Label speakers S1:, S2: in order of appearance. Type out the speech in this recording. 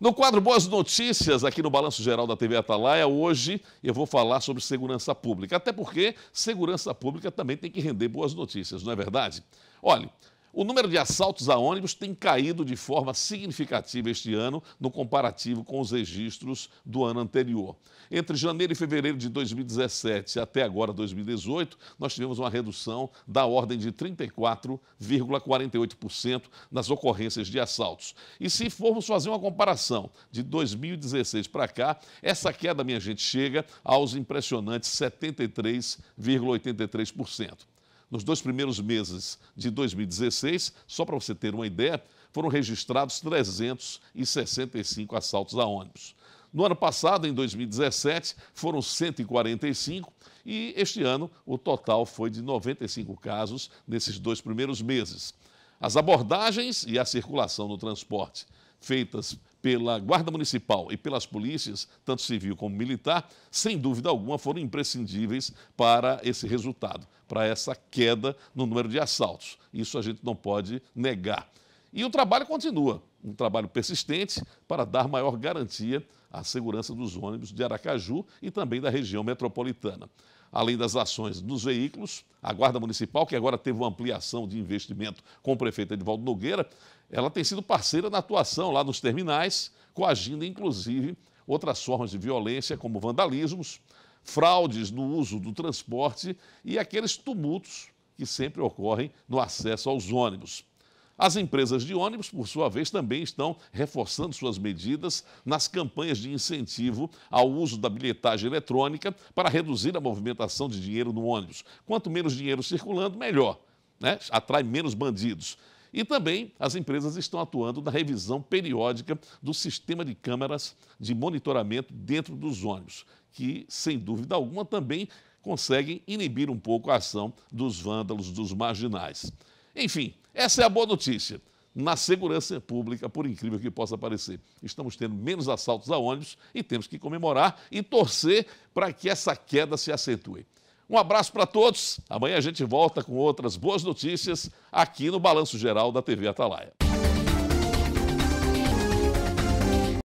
S1: No quadro Boas Notícias, aqui no Balanço Geral da TV Atalaia, hoje eu vou falar sobre segurança pública. Até porque segurança pública também tem que render boas notícias, não é verdade? Olha, o número de assaltos a ônibus tem caído de forma significativa este ano, no comparativo com os registros do ano anterior. Entre janeiro e fevereiro de 2017 até agora 2018, nós tivemos uma redução da ordem de 34,48% nas ocorrências de assaltos. E se formos fazer uma comparação de 2016 para cá, essa queda, minha gente, chega aos impressionantes 73,83%. Nos dois primeiros meses de 2016, só para você ter uma ideia, foram registrados 365 assaltos a ônibus. No ano passado, em 2017, foram 145 e este ano o total foi de 95 casos nesses dois primeiros meses. As abordagens e a circulação no transporte feitas pela Guarda Municipal e pelas polícias, tanto civil como militar, sem dúvida alguma foram imprescindíveis para esse resultado, para essa queda no número de assaltos. Isso a gente não pode negar. E o trabalho continua, um trabalho persistente para dar maior garantia à segurança dos ônibus de Aracaju e também da região metropolitana. Além das ações nos veículos, a Guarda Municipal, que agora teve uma ampliação de investimento com o prefeito Edvaldo Nogueira, ela tem sido parceira na atuação lá nos terminais, coagindo inclusive outras formas de violência, como vandalismos, fraudes no uso do transporte e aqueles tumultos que sempre ocorrem no acesso aos ônibus. As empresas de ônibus, por sua vez, também estão reforçando suas medidas nas campanhas de incentivo ao uso da bilhetagem eletrônica para reduzir a movimentação de dinheiro no ônibus. Quanto menos dinheiro circulando, melhor, né? atrai menos bandidos. E também as empresas estão atuando na revisão periódica do sistema de câmeras de monitoramento dentro dos ônibus, que, sem dúvida alguma, também conseguem inibir um pouco a ação dos vândalos, dos marginais. Enfim, essa é a boa notícia. Na segurança pública, por incrível que possa parecer, estamos tendo menos assaltos a ônibus e temos que comemorar e torcer para que essa queda se acentue. Um abraço para todos. Amanhã a gente volta com outras boas notícias aqui no Balanço Geral da TV Atalaia.